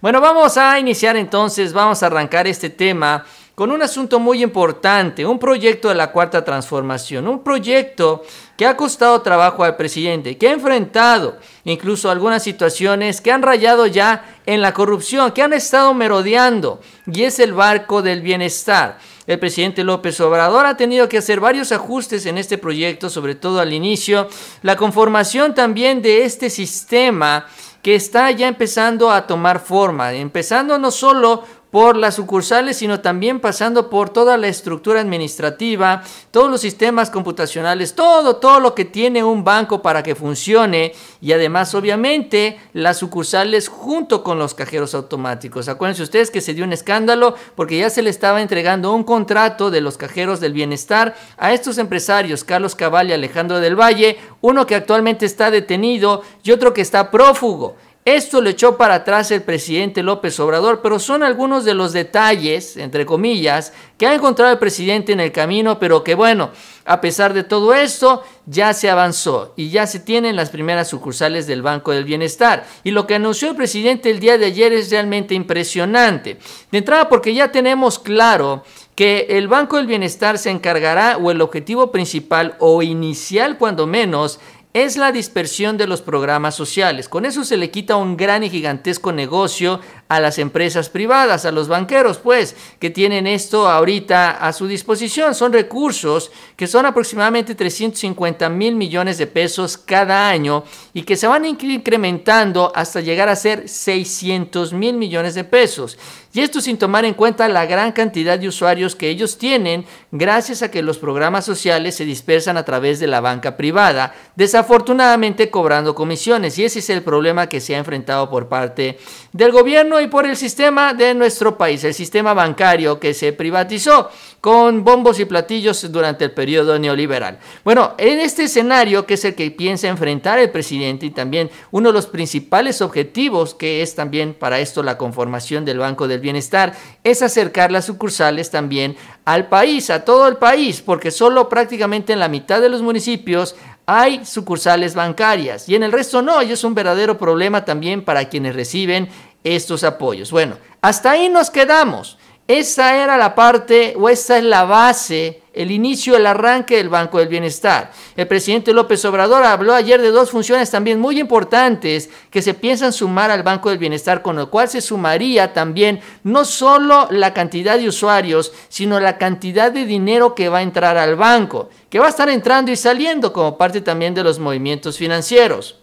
Bueno, vamos a iniciar entonces, vamos a arrancar este tema con un asunto muy importante, un proyecto de la cuarta transformación, un proyecto que ha costado trabajo al presidente, que ha enfrentado incluso algunas situaciones que han rayado ya en la corrupción, que han estado merodeando, y es el barco del bienestar. El presidente López Obrador ha tenido que hacer varios ajustes en este proyecto, sobre todo al inicio, la conformación también de este sistema que está ya empezando a tomar forma, empezando no solo por las sucursales, sino también pasando por toda la estructura administrativa, todos los sistemas computacionales, todo, todo lo que tiene un banco para que funcione y además obviamente las sucursales junto con los cajeros automáticos. Acuérdense ustedes que se dio un escándalo porque ya se le estaba entregando un contrato de los cajeros del bienestar a estos empresarios, Carlos Cabal y Alejandro del Valle, uno que actualmente está detenido y otro que está prófugo. Esto le echó para atrás el presidente López Obrador, pero son algunos de los detalles, entre comillas, que ha encontrado el presidente en el camino, pero que bueno, a pesar de todo esto, ya se avanzó y ya se tienen las primeras sucursales del Banco del Bienestar. Y lo que anunció el presidente el día de ayer es realmente impresionante. De entrada, porque ya tenemos claro que el Banco del Bienestar se encargará o el objetivo principal o inicial cuando menos es la dispersión de los programas sociales. Con eso se le quita un gran y gigantesco negocio a las empresas privadas, a los banqueros, pues, que tienen esto ahorita a su disposición. Son recursos que son aproximadamente 350 mil millones de pesos cada año y que se van incrementando hasta llegar a ser 600 mil millones de pesos. Y esto sin tomar en cuenta la gran cantidad de usuarios que ellos tienen gracias a que los programas sociales se dispersan a través de la banca privada, desafortunadamente cobrando comisiones. Y ese es el problema que se ha enfrentado por parte del gobierno y por el sistema de nuestro país, el sistema bancario que se privatizó con bombos y platillos durante el periodo neoliberal. Bueno, en este escenario que es el que piensa enfrentar el presidente y también uno de los principales objetivos que es también para esto la conformación del Banco del Bienestar es acercar las sucursales también al país, a todo el país, porque solo prácticamente en la mitad de los municipios hay sucursales bancarias y en el resto no, y es un verdadero problema también para quienes reciben estos apoyos. Bueno, hasta ahí nos quedamos. Esa era la parte o esta es la base, el inicio, el arranque del Banco del Bienestar. El presidente López Obrador habló ayer de dos funciones también muy importantes que se piensan sumar al Banco del Bienestar, con lo cual se sumaría también no solo la cantidad de usuarios, sino la cantidad de dinero que va a entrar al banco, que va a estar entrando y saliendo como parte también de los movimientos financieros.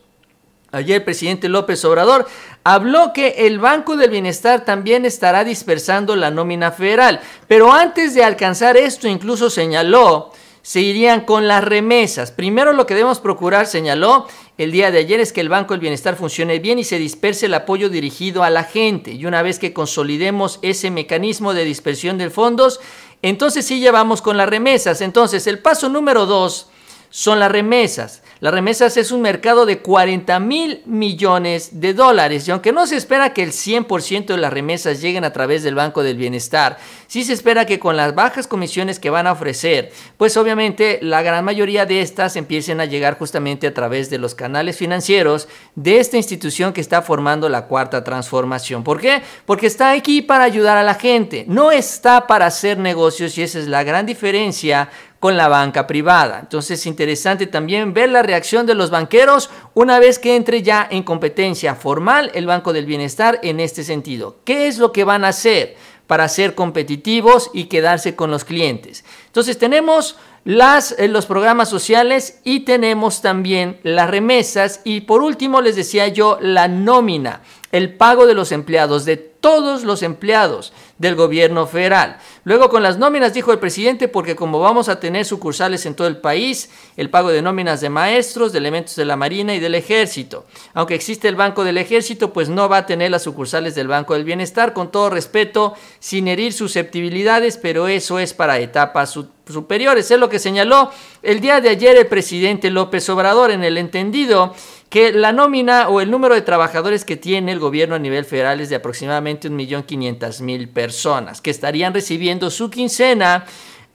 Ayer el presidente López Obrador habló que el Banco del Bienestar también estará dispersando la nómina federal, pero antes de alcanzar esto incluso señaló se irían con las remesas. Primero lo que debemos procurar, señaló el día de ayer, es que el Banco del Bienestar funcione bien y se disperse el apoyo dirigido a la gente. Y una vez que consolidemos ese mecanismo de dispersión de fondos, entonces sí ya vamos con las remesas. Entonces el paso número dos son las remesas. Las remesas es un mercado de 40 mil millones de dólares y aunque no se espera que el 100% de las remesas lleguen a través del Banco del Bienestar, sí se espera que con las bajas comisiones que van a ofrecer, pues obviamente la gran mayoría de estas empiecen a llegar justamente a través de los canales financieros de esta institución que está formando la cuarta transformación. ¿Por qué? Porque está aquí para ayudar a la gente, no está para hacer negocios y esa es la gran diferencia con la banca privada. Entonces es interesante también ver la reacción de los banqueros una vez que entre ya en competencia formal el Banco del Bienestar en este sentido. ¿Qué es lo que van a hacer para ser competitivos y quedarse con los clientes? Entonces tenemos eh, los programas sociales y tenemos también las remesas y por último les decía yo la nómina, el pago de los empleados, de todos los empleados del gobierno federal. Luego con las nóminas, dijo el presidente, porque como vamos a tener sucursales en todo el país, el pago de nóminas de maestros, de elementos de la Marina y del Ejército. Aunque existe el Banco del Ejército, pues no va a tener las sucursales del Banco del Bienestar, con todo respeto, sin herir susceptibilidades, pero eso es para etapas superiores. Es lo que señaló el día de ayer el presidente López Obrador en el entendido que la nómina o el número de trabajadores que tiene el gobierno a nivel federal es de aproximadamente 1.500.000 personas que estarían recibiendo su quincena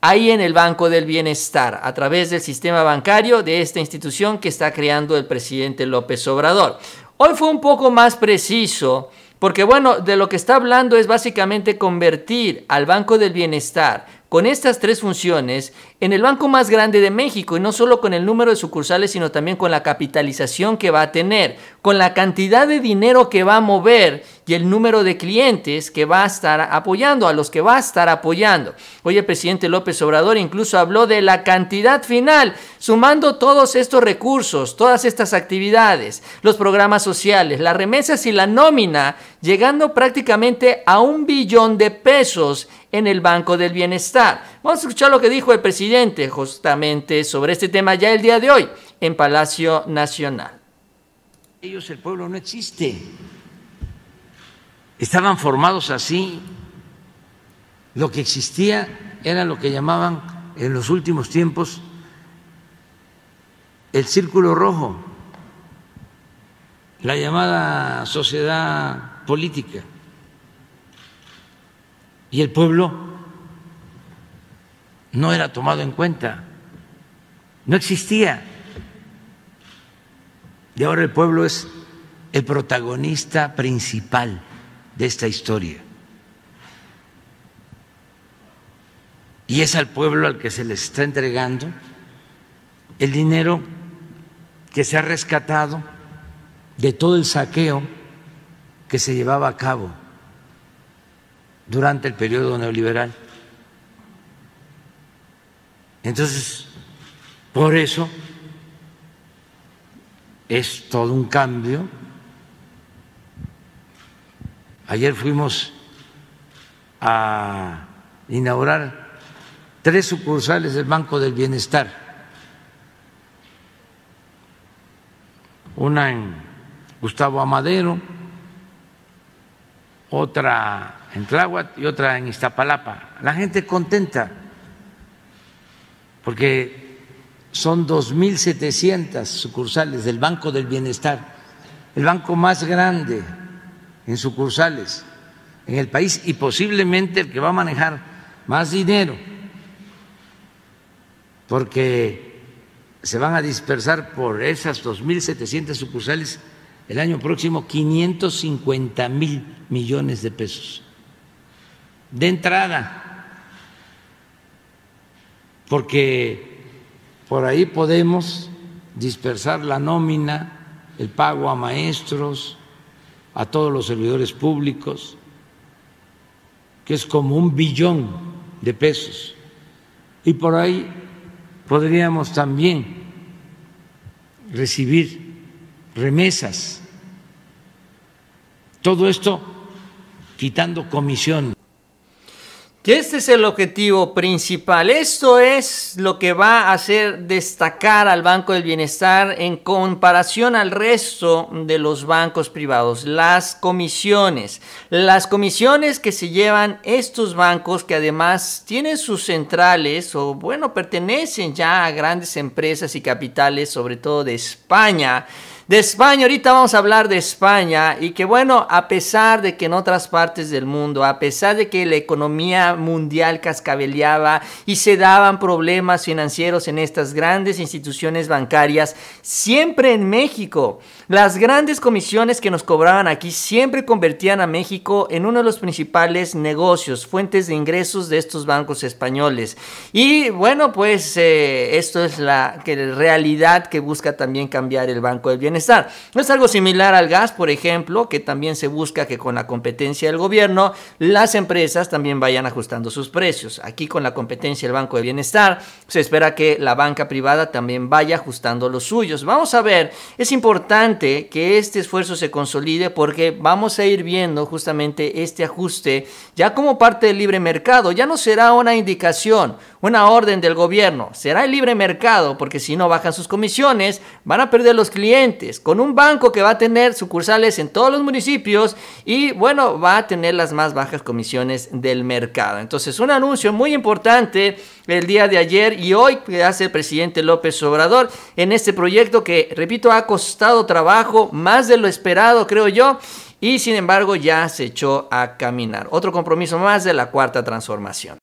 ahí en el Banco del Bienestar, a través del sistema bancario de esta institución que está creando el presidente López Obrador. Hoy fue un poco más preciso porque bueno, de lo que está hablando es básicamente convertir al Banco del Bienestar con estas tres funciones en el banco más grande de México y no solo con el número de sucursales, sino también con la capitalización que va a tener, con la cantidad de dinero que va a mover y el número de clientes que va a estar apoyando, a los que va a estar apoyando. Hoy el presidente López Obrador incluso habló de la cantidad final, sumando todos estos recursos, todas estas actividades, los programas sociales, las remesas y la nómina, llegando prácticamente a un billón de pesos en el Banco del Bienestar. Vamos a escuchar lo que dijo el presidente justamente sobre este tema ya el día de hoy en Palacio Nacional. Ellos, el pueblo no existe estaban formados así. Lo que existía era lo que llamaban en los últimos tiempos el círculo rojo, la llamada sociedad política. Y el pueblo no era tomado en cuenta, no existía. Y ahora el pueblo es el protagonista principal de esta historia. Y es al pueblo al que se le está entregando el dinero que se ha rescatado de todo el saqueo que se llevaba a cabo durante el periodo neoliberal. Entonces, por eso es todo un cambio Ayer fuimos a inaugurar tres sucursales del Banco del Bienestar, una en Gustavo Amadero, otra en Tláhuac y otra en Iztapalapa. La gente contenta porque son 2.700 sucursales del Banco del Bienestar, el banco más grande en sucursales en el país y posiblemente el que va a manejar más dinero, porque se van a dispersar por esas 2.700 sucursales el año próximo 550 mil millones de pesos de entrada, porque por ahí podemos dispersar la nómina, el pago a maestros, a todos los servidores públicos, que es como un billón de pesos. Y por ahí podríamos también recibir remesas. Todo esto quitando comisión este es el objetivo principal. Esto es lo que va a hacer destacar al Banco del Bienestar en comparación al resto de los bancos privados. Las comisiones. Las comisiones que se llevan estos bancos que además tienen sus centrales o bueno, pertenecen ya a grandes empresas y capitales, sobre todo de España. De España, ahorita vamos a hablar de España y que bueno, a pesar de que en otras partes del mundo, a pesar de que la economía mundial cascabeleaba y se daban problemas financieros en estas grandes instituciones bancarias, siempre en México, las grandes comisiones que nos cobraban aquí siempre convertían a México en uno de los principales negocios, fuentes de ingresos de estos bancos españoles. Y bueno, pues eh, esto es la que, realidad que busca también cambiar el Banco del Bienes. No es algo similar al gas, por ejemplo, que también se busca que con la competencia del gobierno las empresas también vayan ajustando sus precios. Aquí con la competencia del Banco de Bienestar se espera que la banca privada también vaya ajustando los suyos. Vamos a ver, es importante que este esfuerzo se consolide porque vamos a ir viendo justamente este ajuste ya como parte del libre mercado. Ya no será una indicación, una orden del gobierno, será el libre mercado porque si no bajan sus comisiones van a perder los clientes con un banco que va a tener sucursales en todos los municipios y bueno, va a tener las más bajas comisiones del mercado. Entonces, un anuncio muy importante el día de ayer y hoy que hace el presidente López Obrador en este proyecto que, repito, ha costado trabajo, más de lo esperado, creo yo y sin embargo ya se echó a caminar. Otro compromiso más de la cuarta transformación.